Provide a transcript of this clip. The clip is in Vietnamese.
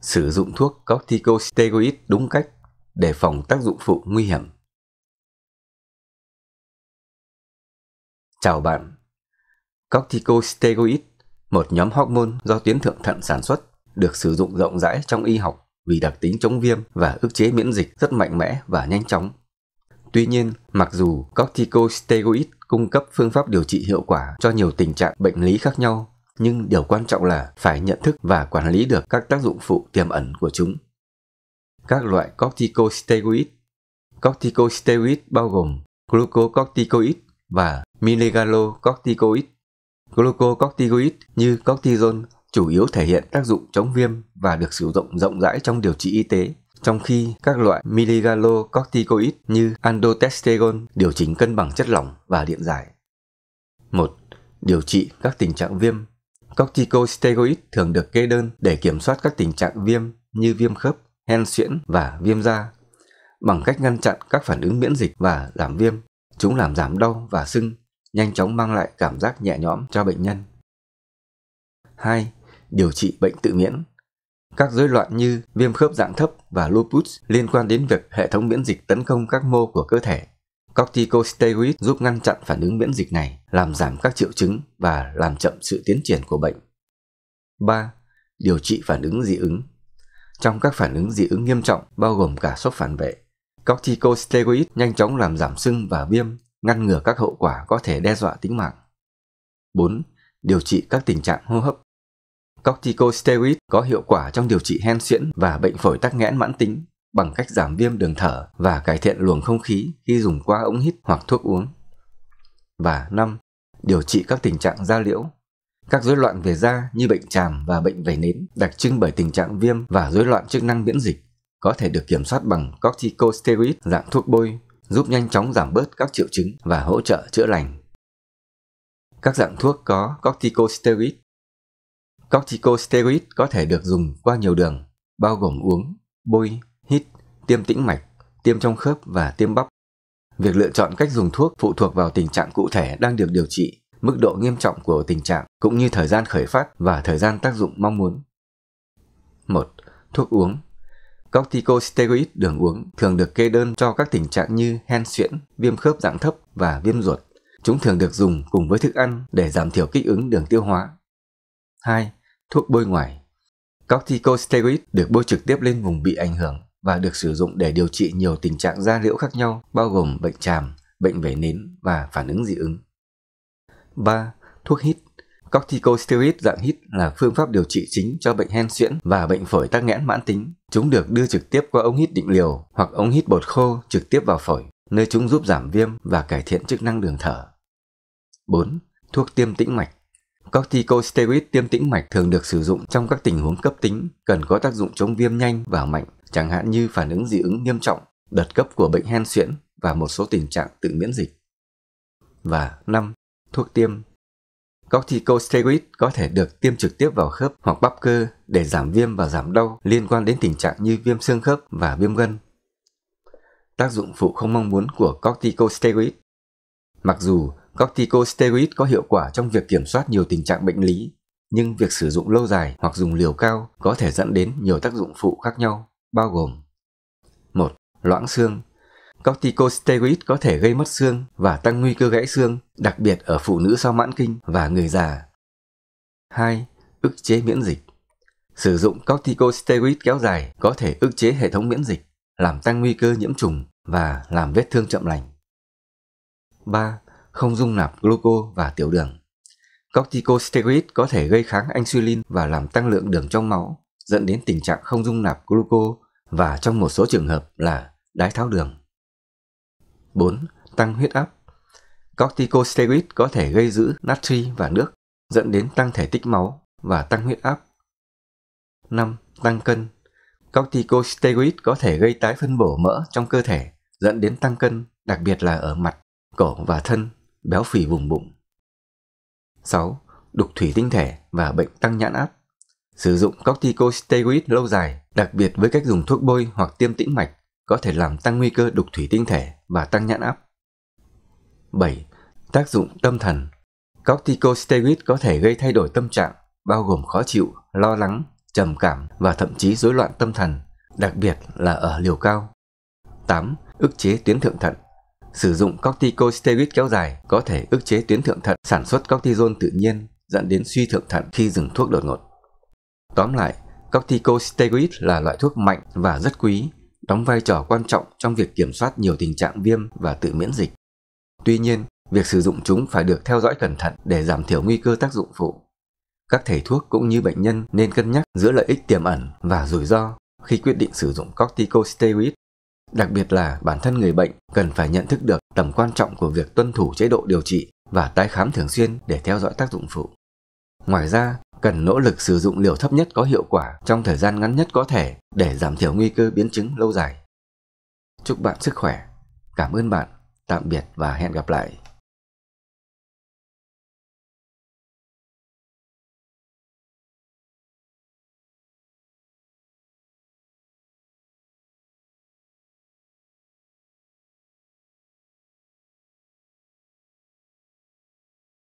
sử dụng thuốc corticosteroid đúng cách để phòng tác dụng phụ nguy hiểm. Chào bạn. Corticosteroid, một nhóm hormone do tuyến thượng thận sản xuất, được sử dụng rộng rãi trong y học vì đặc tính chống viêm và ức chế miễn dịch rất mạnh mẽ và nhanh chóng. Tuy nhiên, mặc dù corticosteroid cung cấp phương pháp điều trị hiệu quả cho nhiều tình trạng bệnh lý khác nhau, nhưng điều quan trọng là phải nhận thức và quản lý được các tác dụng phụ tiềm ẩn của chúng. Các loại corticosteroid Corticosteroid bao gồm glucocorticoid và mineralocorticoid. Glucocorticoid như cortisone chủ yếu thể hiện tác dụng chống viêm và được sử dụng rộng rãi trong điều trị y tế, trong khi các loại mineralocorticoid như andotesterone điều chỉnh cân bằng chất lỏng và điện giải. 1. Điều trị các tình trạng viêm Corticosteroid thường được kê đơn để kiểm soát các tình trạng viêm như viêm khớp, hen suyễn và viêm da bằng cách ngăn chặn các phản ứng miễn dịch và giảm viêm. Chúng làm giảm đau và sưng, nhanh chóng mang lại cảm giác nhẹ nhõm cho bệnh nhân. 2. Điều trị bệnh tự miễn các rối loạn như viêm khớp dạng thấp và lupus liên quan đến việc hệ thống miễn dịch tấn công các mô của cơ thể Corticosteroid giúp ngăn chặn phản ứng miễn dịch này, làm giảm các triệu chứng và làm chậm sự tiến triển của bệnh. 3. Điều trị phản ứng dị ứng Trong các phản ứng dị ứng nghiêm trọng, bao gồm cả sốc phản vệ, corticosteroid nhanh chóng làm giảm sưng và viêm, ngăn ngừa các hậu quả có thể đe dọa tính mạng. 4. Điều trị các tình trạng hô hấp Corticosteroid có hiệu quả trong điều trị hen suyễn và bệnh phổi tắc nghẽn mãn tính, bằng cách giảm viêm đường thở và cải thiện luồng không khí khi dùng qua ống hít hoặc thuốc uống. Và 5. Điều trị các tình trạng da liễu. Các rối loạn về da như bệnh tràm và bệnh vẩy nến đặc trưng bởi tình trạng viêm và rối loạn chức năng miễn dịch có thể được kiểm soát bằng corticosteroid dạng thuốc bôi, giúp nhanh chóng giảm bớt các triệu chứng và hỗ trợ chữa lành. Các dạng thuốc có corticosteroid. Corticosteroid có thể được dùng qua nhiều đường, bao gồm uống, bôi hít, tiêm tĩnh mạch, tiêm trong khớp và tiêm bắp. Việc lựa chọn cách dùng thuốc phụ thuộc vào tình trạng cụ thể đang được điều trị, mức độ nghiêm trọng của tình trạng cũng như thời gian khởi phát và thời gian tác dụng mong muốn. 1. Thuốc uống Corticosteroid đường uống thường được kê đơn cho các tình trạng như hen suyễn, viêm khớp dạng thấp và viêm ruột. Chúng thường được dùng cùng với thức ăn để giảm thiểu kích ứng đường tiêu hóa. 2. Thuốc bôi ngoài Corticosteroid được bôi trực tiếp lên vùng bị ảnh hưởng và được sử dụng để điều trị nhiều tình trạng da liễu khác nhau bao gồm bệnh tràm, bệnh về nến và phản ứng dị ứng. 3. Thuốc hít Corticosteroid dạng hít là phương pháp điều trị chính cho bệnh hen suyễn và bệnh phổi tắc nghẽn mãn tính. Chúng được đưa trực tiếp qua ống hít định liều hoặc ống hít bột khô trực tiếp vào phổi, nơi chúng giúp giảm viêm và cải thiện chức năng đường thở. 4. Thuốc tiêm tĩnh mạch Corticosteroid tiêm tĩnh mạch thường được sử dụng trong các tình huống cấp tính, cần có tác dụng chống viêm nhanh và mạnh chẳng hạn như phản ứng dị ứng nghiêm trọng, đợt cấp của bệnh hen suyễn và một số tình trạng tự miễn dịch. Và 5. Thuốc tiêm Corticosteroid có thể được tiêm trực tiếp vào khớp hoặc bắp cơ để giảm viêm và giảm đau liên quan đến tình trạng như viêm xương khớp và viêm gân. Tác dụng phụ không mong muốn của corticosteroid Mặc dù corticosteroid có hiệu quả trong việc kiểm soát nhiều tình trạng bệnh lý, nhưng việc sử dụng lâu dài hoặc dùng liều cao có thể dẫn đến nhiều tác dụng phụ khác nhau bao gồm một Loãng xương Corticosteroid có thể gây mất xương và tăng nguy cơ gãy xương, đặc biệt ở phụ nữ sau mãn kinh và người già. 2. Ức chế miễn dịch Sử dụng corticosteroid kéo dài có thể ức chế hệ thống miễn dịch, làm tăng nguy cơ nhiễm trùng và làm vết thương chậm lành. 3. Không dung nạp gluco và tiểu đường Corticosteroid có thể gây kháng insulin và làm tăng lượng đường trong máu, dẫn đến tình trạng không dung nạp gluco và trong một số trường hợp là đái tháo đường. 4. Tăng huyết áp Corticosteroid có thể gây giữ natri và nước, dẫn đến tăng thể tích máu và tăng huyết áp. 5. Tăng cân Corticosteroid có thể gây tái phân bổ mỡ trong cơ thể, dẫn đến tăng cân, đặc biệt là ở mặt, cổ và thân, béo phì vùng bụng. 6. Đục thủy tinh thể và bệnh tăng nhãn áp Sử dụng corticosteroid lâu dài, đặc biệt với cách dùng thuốc bôi hoặc tiêm tĩnh mạch, có thể làm tăng nguy cơ đục thủy tinh thể và tăng nhãn áp. 7. Tác dụng tâm thần Corticosteroid có thể gây thay đổi tâm trạng, bao gồm khó chịu, lo lắng, trầm cảm và thậm chí rối loạn tâm thần, đặc biệt là ở liều cao. 8. Ức chế tuyến thượng thận Sử dụng corticosteroid kéo dài có thể ức chế tuyến thượng thận sản xuất cortisol tự nhiên dẫn đến suy thượng thận khi dừng thuốc đột ngột. Tóm lại, corticosteroid là loại thuốc mạnh và rất quý, đóng vai trò quan trọng trong việc kiểm soát nhiều tình trạng viêm và tự miễn dịch. Tuy nhiên, việc sử dụng chúng phải được theo dõi cẩn thận để giảm thiểu nguy cơ tác dụng phụ. Các thầy thuốc cũng như bệnh nhân nên cân nhắc giữa lợi ích tiềm ẩn và rủi ro khi quyết định sử dụng corticosteroid. Đặc biệt là bản thân người bệnh cần phải nhận thức được tầm quan trọng của việc tuân thủ chế độ điều trị và tái khám thường xuyên để theo dõi tác dụng phụ. Ngoài ra, cần nỗ lực sử dụng liều thấp nhất có hiệu quả trong thời gian ngắn nhất có thể để giảm thiểu nguy cơ biến chứng lâu dài. Chúc bạn sức khỏe. Cảm ơn bạn. Tạm biệt và hẹn gặp lại.